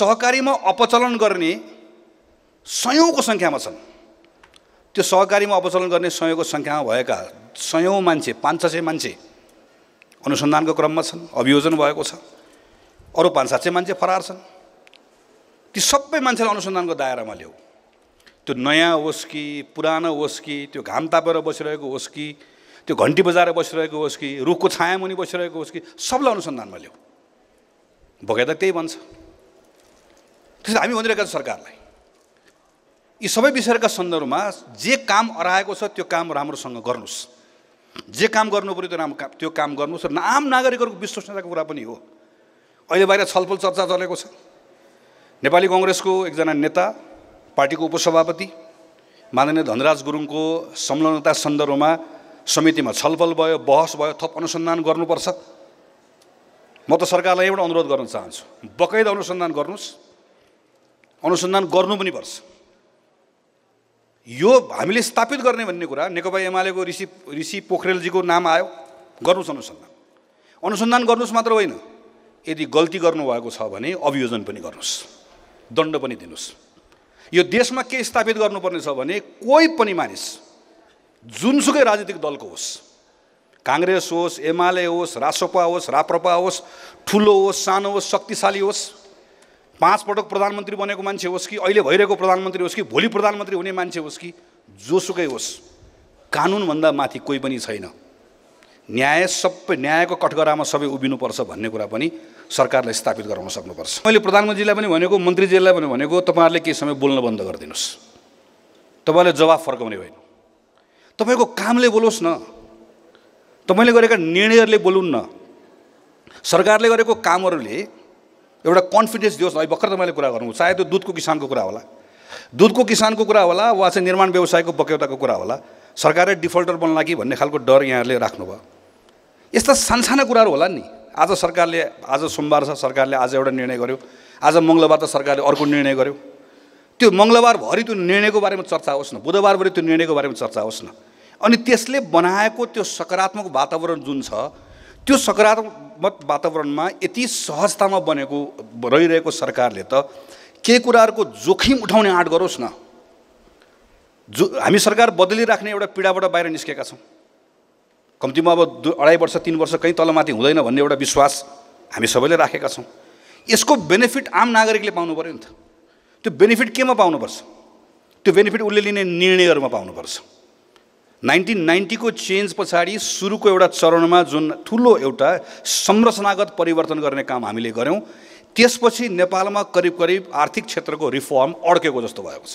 सहकारीमा अपचलन गर्ने सयौँको सङ्ख्यामा छन् त्यो सहकारीमा अपचलन गर्ने सयौँको सङ्ख्यामा भएका सयौँ मान्छे पाँच छ सय मान्छे अनुसन्धानको क्रममा छन् अभियोजन भएको छ अरू पाँच सात सय मान्छे फरार छन् ती सबै मान्छेलाई अनुसन्धानको दायरामा ल्याऊ त्यो नयाँ होस् कि पुरानो होस् कि त्यो घाम तापेर बसिरहेको होस् कि त्यो घन्टी बजाएर बसिरहेको होस् कि रुखको छायामुनि बसिरहेको होस् कि सबलाई अनुसन्धानमा ल्याऊ त त्यही भन्छ हामी भनिरहेका छौँ सरकारलाई यी सबै विषयका सन्दर्भमा जे काम अराएको छ त्यो काम राम्रोसँग गर्नुहोस् जे काम गर्नु त्यो राम्रो काम त्यो काम गर्नुहोस् र आम नागरिकहरूको विश्वसनीयताको कुरा पनि हो अहिले बाहिर छलफल चर्चा चलेको छ नेपाली कङ्ग्रेसको एकजना नेता पार्टीको उपसभापति माननीय धनराज गुरुङको संलग्नता सन्दर्भमा समितिमा छलफल भयो बहस भयो थप अनुसन्धान गर्नुपर्छ म त सरकारलाई एउटा अनुरोध गर्न चाहन्छु बकैद अनुसन्धान गर्नुहोस् अनुसन्धान गर्नु पनि पर्छ यो हामीले स्थापित गर्ने भन्ने कुरा नेकपा एमालेको ऋषि ऋषि पोखरेलजीको नाम आयो गर्नुहोस् अनुसन्धान अनुसन्धान गर्नुहोस् मात्र होइन यदि गल्ती गर्नुभएको छ भने अभियोजन पनि गर्नुहोस् दण्ड पनि दिनुहोस् यो देशमा के स्थापित गर्नुपर्ने छ भने कोही पनि मानिस जुनसुकै राजनीतिक दलको होस् काङ्ग्रेस होस् एमाले होस् रासोपा होस् राप्रपा होस् ठुलो होस् सानो होस् शक्तिशाली होस् पाँच पटक प्रधानमन्त्री बनेको मान्छे होस् कि अहिले भइरहेको प्रधानमन्त्री होस् कि भोलि प्रधानमन्त्री हुने मान्छे होस् कि जोसुकै होस् कानुनभन्दा माथि कोही पनि छैन न्याय सबै न्यायको कठगरामा सबै उभिनुपर्छ भन्ने कुरा पनि सरकारले स्थापित गराउन सक्नुपर्छ मैले प्रधानमन्त्रीलाई पनि भनेको मन्त्रीजीलाई पनि भनेको तपाईँहरूले केही समय बोल्न बन्द गरिदिनुहोस् तपाईँले जवाब फर्काउने होइन तपाईँको कामले बोलोस् न तपाईँले गरेका निर्णयहरूले बोलुन् न सरकारले गरेको कामहरूले एउटा कन्फिडेन्स दियोस् अहिले भर्खर त मैले कुरा गर्नु चाहे त्यो दुधको किसानको कुरा होला दुधको किसानको कुरा होला वा चाहिँ निर्माण व्यवसायको बक्यौताको कुरा होला सरकारै डिफल्टर बन्ला कि भन्ने खालको डर यहाँहरूले राख्नुभयो यस्ता सानसाना कुराहरू होला नि आज सरकारले आज सोमबार छ सरकारले आज एउटा निर्णय गर्यो आज मङ्गलबार त सरकारले अर्को निर्णय गर्यो त्यो मङ्गलबारभरि त्यो निर्णयको बारेमा चर्चा होस् न बुधबारभरि त्यो निर्णयको बारेमा चर्चा होस् न अनि त्यसले बनाएको त्यो सकारात्मक वातावरण जुन छ त्यो सकारात्मक वातावरणमा यति सहजतामा बनेको रहिरहेको सरकारले त केही कुराहरूको जोखिम उठाउने आँट गरोस् न जो हामी सरकार बदलिराख्ने एउटा पीडाबाट बाहिर निस्केका छौँ कम्तीमा अब दु अढाई वर्ष तिन वर्ष कहीँ तलमाथि हुँदैन भन्ने एउटा विश्वास हामी सबैले राखेका छौँ यसको बेनिफिट आम नागरिकले पाउनु पऱ्यो नि त त्यो बेनिफिट केमा पाउनुपर्छ त्यो बेनिफिट उसले लिने निर्णयहरूमा पाउनुपर्छ नाइन्टिन नाइन्टीको चेन्ज पछाडि सुरुको एउटा चरणमा जुन ठुलो एउटा संरचनागत परिवर्तन गर्ने काम हामीले गऱ्यौँ त्यसपछि नेपालमा करिब करिब आर्थिक क्षेत्रको रिफर्म अड्केको जस्तो भएको छ